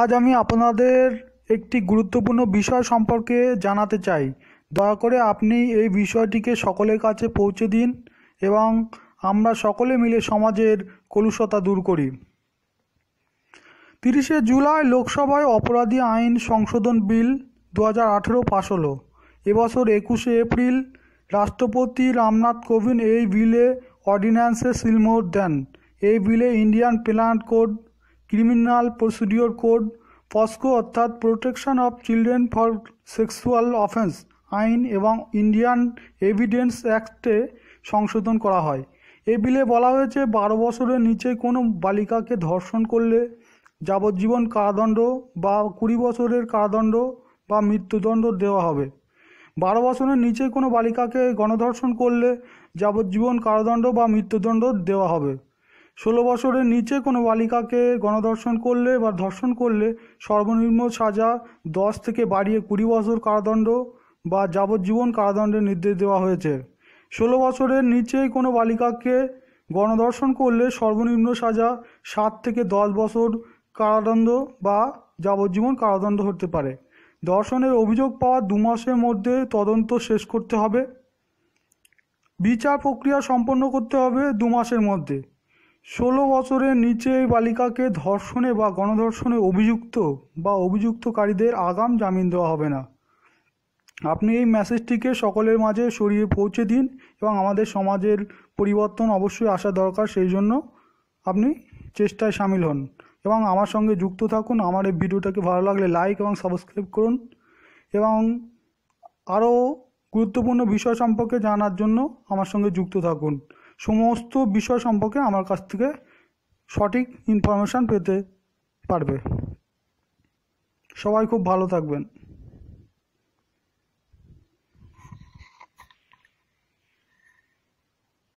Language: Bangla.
আজ আমি আপনাদের একটি গুরুত্বপূর্ণ বিষয় সম্পর্কে জানাতে চাই দয়া করে আপনি এই বিষয়টিকে সকলের কাছে পৌঁছে দিন এবং আমরা সকলে মিলে সমাজের কলুষতা দূর করি তিরিশে জুলাই লোকসভায় অপরাধী আইন সংশোধন বিল দু হাজার আঠেরো পাশ হলো এবছর একুশে এপ্রিল রাষ্ট্রপতি রামনাথ কোবিন্দ এই বিলে অর্ডিন্যান্সে সিলমোর দেন এই বিলে Indian plant code criminal procedure code POCSO অর্থাৎ protection of children for sexual offence আইন এবং ইন্ডিয়ান এভিডেন্স অ্যাক্টে সংশোধন করা হয় এ বিলে বলা হয়েছে বারো বছরের নিচে কোনো বালিকাকে ধর্ষণ করলে যাবজ্জীবন কারাদণ্ড বা কুড়ি বছরের কারাদণ্ড বা মৃত্যুদণ্ড দেওয়া হবে বারো বছরের নিচে কোনো বালিকাকে গণধর্ষণ করলে যাবজ্জীবন কারাদণ্ড বা মৃত্যুদণ্ড দেওয়া হবে ষোলো বছরের নিচে কোনো বালিকাকে গণধর্ষণ করলে বা ধর্ষণ করলে সর্বনিম্ন সাজা দশ থেকে বাড়িয়ে কুড়ি বছর কারাদণ্ড বা যাবজ্জীবন কারাদণ্ডের নির্দেশ দেওয়া হয়েছে ষোলো বছরের নিচে কোনো বালিকাকে গণধর্ষণ করলে সর্বনিম্ন সাজা সাত থেকে দশ বছর কারাদণ্ড বা যাবজ্জীবন কারাদণ্ড হতে পারে ধর্ষণের অভিযোগ পাওয়া দু মাসের মধ্যে তদন্ত শেষ করতে হবে বিচার প্রক্রিয়া সম্পন্ন করতে হবে দু মাসের মধ্যে ষোলো বছরের নিচে এই বালিকাকে ধর্ষণে বা গণধর্ষণে অভিযুক্ত বা অভিযুক্তকারীদের আগাম জামিন দেওয়া হবে না আপনি এই মেসেজটিকে সকলের মাঝে সরিয়ে পৌঁছে দিন এবং আমাদের সমাজের পরিবর্তন অবশ্যই আসা দরকার সেই জন্য আপনি চেষ্টায় সামিল হন এবং আমার সঙ্গে যুক্ত থাকুন আমার এই ভিডিওটাকে ভালো লাগলে লাইক এবং সাবস্ক্রাইব করুন এবং আরও গুরুত্বপূর্ণ বিষয় সম্পর্কে জানার জন্য আমার সঙ্গে যুক্ত থাকুন সমস্ত বিষয় সম্পর্কে আমার কাছ থেকে সঠিক ইনফরমেশান পেতে পারবে সবাই খুব ভালো থাকবেন